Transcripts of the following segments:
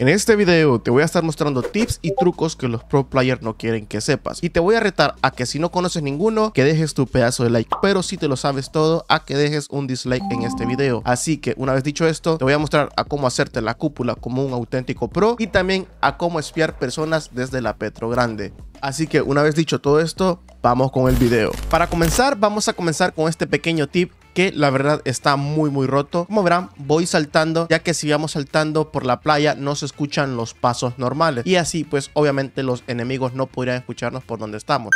En este video te voy a estar mostrando tips y trucos que los pro players no quieren que sepas y te voy a retar a que si no conoces ninguno que dejes tu pedazo de like pero si te lo sabes todo a que dejes un dislike en este video así que una vez dicho esto te voy a mostrar a cómo hacerte la cúpula como un auténtico pro y también a cómo espiar personas desde la Petro Grande Así que una vez dicho todo esto, vamos con el video. Para comenzar, vamos a comenzar con este pequeño tip que la verdad está muy muy roto. Como verán, voy saltando, ya que si vamos saltando por la playa no se escuchan los pasos normales. Y así pues obviamente los enemigos no podrían escucharnos por donde estamos.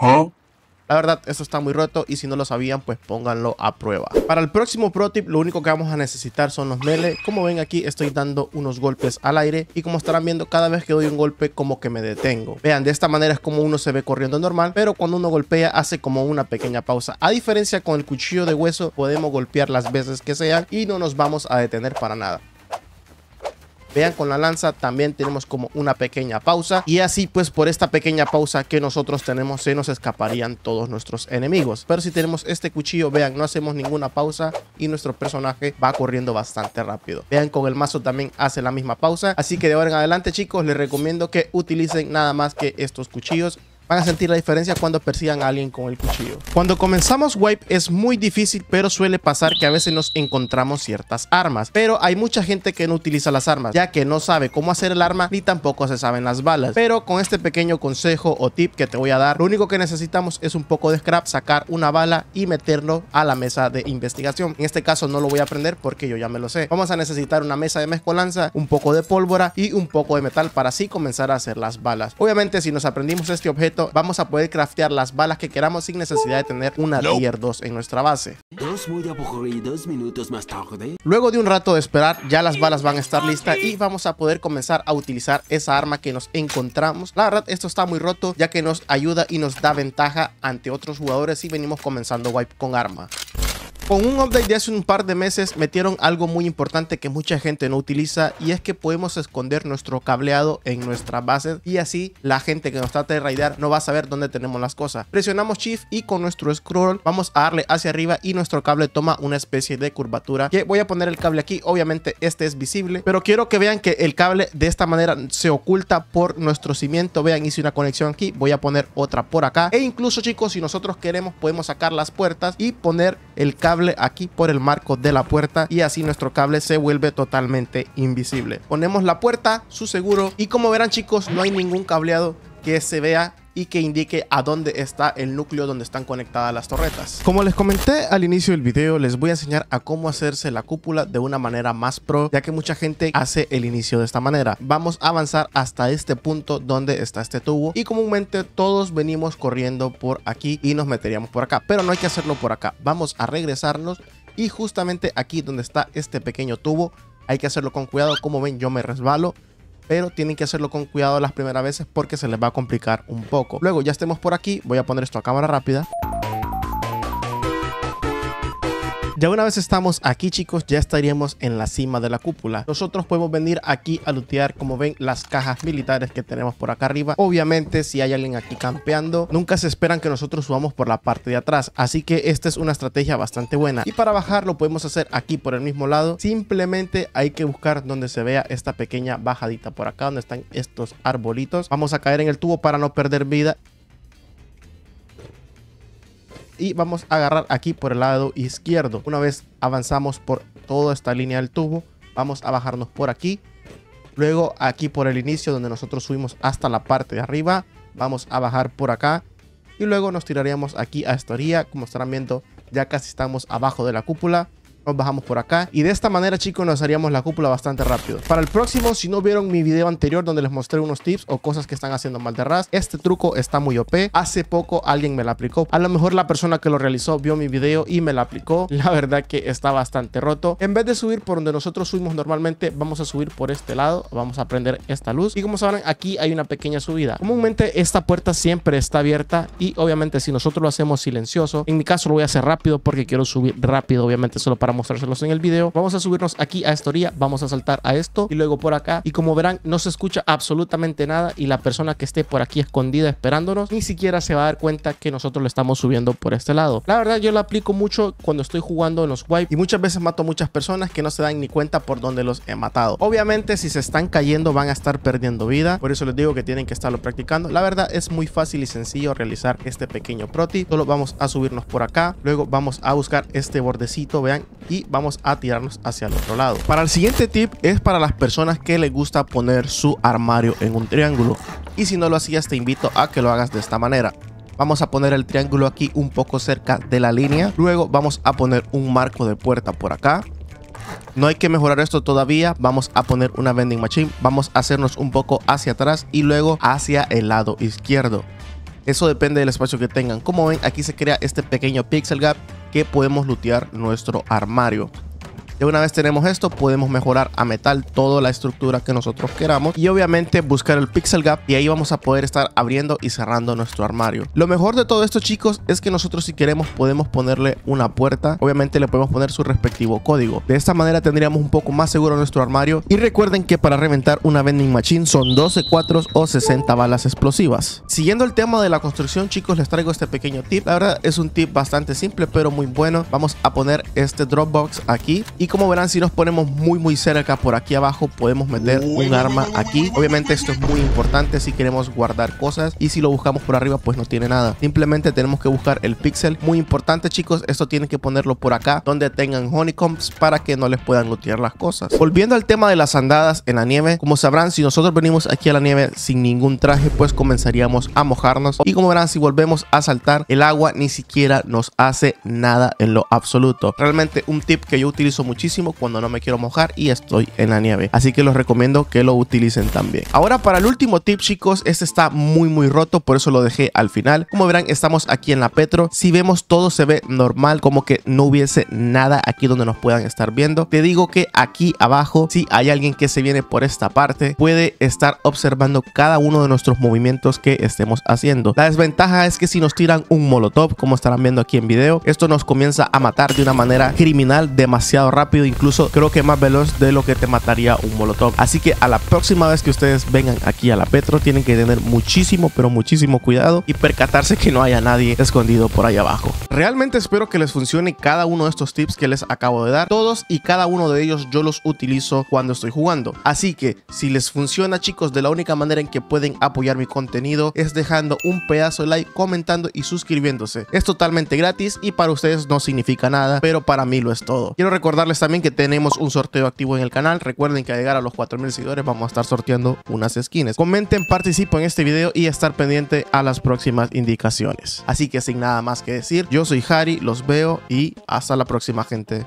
¿Ah? La verdad, esto está muy roto y si no lo sabían, pues pónganlo a prueba. Para el próximo pro tip, lo único que vamos a necesitar son los mele. Como ven aquí, estoy dando unos golpes al aire y como estarán viendo, cada vez que doy un golpe como que me detengo. Vean, de esta manera es como uno se ve corriendo normal, pero cuando uno golpea hace como una pequeña pausa. A diferencia con el cuchillo de hueso, podemos golpear las veces que sean y no nos vamos a detener para nada vean con la lanza también tenemos como una pequeña pausa y así pues por esta pequeña pausa que nosotros tenemos se nos escaparían todos nuestros enemigos pero si tenemos este cuchillo vean no hacemos ninguna pausa y nuestro personaje va corriendo bastante rápido vean con el mazo también hace la misma pausa así que de ahora en adelante chicos les recomiendo que utilicen nada más que estos cuchillos van a sentir la diferencia cuando persigan a alguien con el cuchillo. Cuando comenzamos Wipe es muy difícil, pero suele pasar que a veces nos encontramos ciertas armas. Pero hay mucha gente que no utiliza las armas, ya que no sabe cómo hacer el arma ni tampoco se saben las balas. Pero con este pequeño consejo o tip que te voy a dar, lo único que necesitamos es un poco de scrap, sacar una bala y meterlo a la mesa de investigación. En este caso no lo voy a aprender porque yo ya me lo sé. Vamos a necesitar una mesa de mezcolanza, un poco de pólvora y un poco de metal para así comenzar a hacer las balas. Obviamente si nos aprendimos este objeto vamos a poder craftear las balas que queramos sin necesidad de tener una tier 2 en nuestra base. Luego de un rato de esperar, ya las balas van a estar listas y vamos a poder comenzar a utilizar esa arma que nos encontramos. La verdad, esto está muy roto ya que nos ayuda y nos da ventaja ante otros jugadores y venimos comenzando wipe con arma. Con un update de hace un par de meses metieron algo muy importante que mucha gente no utiliza y es que podemos esconder nuestro cableado en nuestras bases y así la gente que nos trata de raidar no va a saber dónde tenemos las cosas. Presionamos Shift y con nuestro scroll vamos a darle hacia arriba y nuestro cable toma una especie de curvatura que voy a poner el cable aquí, obviamente este es visible, pero quiero que vean que el cable de esta manera se oculta por nuestro cimiento, vean hice una conexión aquí, voy a poner otra por acá e incluso chicos si nosotros queremos podemos sacar las puertas y poner el cable aquí por el marco de la puerta y así nuestro cable se vuelve totalmente invisible. Ponemos la puerta, su seguro y como verán chicos no hay ningún cableado que se vea y que indique a dónde está el núcleo donde están conectadas las torretas. Como les comenté al inicio del video, les voy a enseñar a cómo hacerse la cúpula de una manera más pro, ya que mucha gente hace el inicio de esta manera. Vamos a avanzar hasta este punto donde está este tubo y comúnmente todos venimos corriendo por aquí y nos meteríamos por acá, pero no hay que hacerlo por acá. Vamos a regresarnos y justamente aquí donde está este pequeño tubo, hay que hacerlo con cuidado, como ven yo me resbalo pero tienen que hacerlo con cuidado las primeras veces porque se les va a complicar un poco. Luego ya estemos por aquí, voy a poner esto a cámara rápida. Ya una vez estamos aquí, chicos, ya estaríamos en la cima de la cúpula. Nosotros podemos venir aquí a lootear, como ven, las cajas militares que tenemos por acá arriba. Obviamente, si hay alguien aquí campeando, nunca se esperan que nosotros subamos por la parte de atrás. Así que esta es una estrategia bastante buena. Y para bajar lo podemos hacer aquí por el mismo lado. Simplemente hay que buscar donde se vea esta pequeña bajadita por acá, donde están estos arbolitos. Vamos a caer en el tubo para no perder vida y vamos a agarrar aquí por el lado izquierdo. Una vez avanzamos por toda esta línea del tubo, vamos a bajarnos por aquí. Luego aquí por el inicio donde nosotros subimos hasta la parte de arriba, vamos a bajar por acá. Y luego nos tiraríamos aquí a esta orilla, como estarán viendo ya casi estamos abajo de la cúpula nos bajamos por acá y de esta manera chicos nos haríamos la cúpula bastante rápido. Para el próximo, si no vieron mi video anterior donde les mostré unos tips o cosas que están haciendo mal de RAS, este truco está muy OP. Hace poco alguien me la aplicó. A lo mejor la persona que lo realizó vio mi video y me la aplicó. La verdad que está bastante roto. En vez de subir por donde nosotros subimos normalmente, vamos a subir por este lado. Vamos a prender esta luz y como saben aquí hay una pequeña subida. Comúnmente esta puerta siempre está abierta y obviamente si nosotros lo hacemos silencioso, en mi caso lo voy a hacer rápido porque quiero subir rápido obviamente solo para mostrárselos en el video. Vamos a subirnos aquí a esta orilla, vamos a saltar a esto y luego por acá. Y como verán, no se escucha absolutamente nada y la persona que esté por aquí escondida esperándonos ni siquiera se va a dar cuenta que nosotros lo estamos subiendo por este lado. La verdad, yo lo aplico mucho cuando estoy jugando en los wipes y muchas veces mato muchas personas que no se dan ni cuenta por dónde los he matado. Obviamente, si se están cayendo, van a estar perdiendo vida. Por eso les digo que tienen que estarlo practicando. La verdad, es muy fácil y sencillo realizar este pequeño proti. Solo vamos a subirnos por acá. Luego vamos a buscar este bordecito. Vean y vamos a tirarnos hacia el otro lado. Para el siguiente tip es para las personas que les gusta poner su armario en un triángulo y si no lo hacías te invito a que lo hagas de esta manera. Vamos a poner el triángulo aquí un poco cerca de la línea, luego vamos a poner un marco de puerta por acá. No hay que mejorar esto todavía, vamos a poner una vending machine, vamos a hacernos un poco hacia atrás y luego hacia el lado izquierdo. Eso depende del espacio que tengan. Como ven, aquí se crea este pequeño pixel gap que podemos lootear nuestro armario una vez tenemos esto, podemos mejorar a metal toda la estructura que nosotros queramos y obviamente buscar el pixel gap y ahí vamos a poder estar abriendo y cerrando nuestro armario. Lo mejor de todo esto chicos es que nosotros si queremos podemos ponerle una puerta, obviamente le podemos poner su respectivo código. De esta manera tendríamos un poco más seguro nuestro armario y recuerden que para reventar una vending machine son 12 4 o 60 balas explosivas. Siguiendo el tema de la construcción chicos les traigo este pequeño tip, la verdad es un tip bastante simple pero muy bueno. Vamos a poner este Dropbox aquí y como verán, si nos ponemos muy muy cerca por aquí abajo, podemos meter un arma aquí. Obviamente esto es muy importante si queremos guardar cosas y si lo buscamos por arriba, pues no tiene nada. Simplemente tenemos que buscar el pixel. Muy importante, chicos, esto tienen que ponerlo por acá, donde tengan honeycombs para que no les puedan lootear las cosas. Volviendo al tema de las andadas en la nieve, como sabrán, si nosotros venimos aquí a la nieve sin ningún traje, pues comenzaríamos a mojarnos. Y como verán, si volvemos a saltar, el agua ni siquiera nos hace nada en lo absoluto. Realmente un tip que yo utilizo muchísimo cuando no me quiero mojar y estoy en la nieve. Así que los recomiendo que lo utilicen también. Ahora para el último tip chicos, este está muy muy roto, por eso lo dejé al final. Como verán, estamos aquí en la Petro. Si vemos todo se ve normal, como que no hubiese nada aquí donde nos puedan estar viendo. Te digo que aquí abajo, si hay alguien que se viene por esta parte, puede estar observando cada uno de nuestros movimientos que estemos haciendo. La desventaja es que si nos tiran un molotov, como estarán viendo aquí en video, esto nos comienza a matar de una manera criminal demasiado rápido incluso creo que más veloz de lo que te mataría un molotov. Así que a la próxima vez que ustedes vengan aquí a la Petro, tienen que tener muchísimo, pero muchísimo cuidado y percatarse que no haya nadie escondido por ahí abajo. Realmente espero que les funcione cada uno de estos tips que les acabo de dar. Todos y cada uno de ellos yo los utilizo cuando estoy jugando. Así que si les funciona chicos, de la única manera en que pueden apoyar mi contenido es dejando un pedazo de like, comentando y suscribiéndose. Es totalmente gratis y para ustedes no significa nada, pero para mí lo es todo. Quiero recordarles también que tenemos un sorteo activo en el canal. Recuerden que al llegar a los 4000 seguidores vamos a estar sorteando unas skins. Comenten, participen en este video y estar pendiente a las próximas indicaciones. Así que sin nada más que decir, yo soy Harry, los veo y hasta la próxima gente.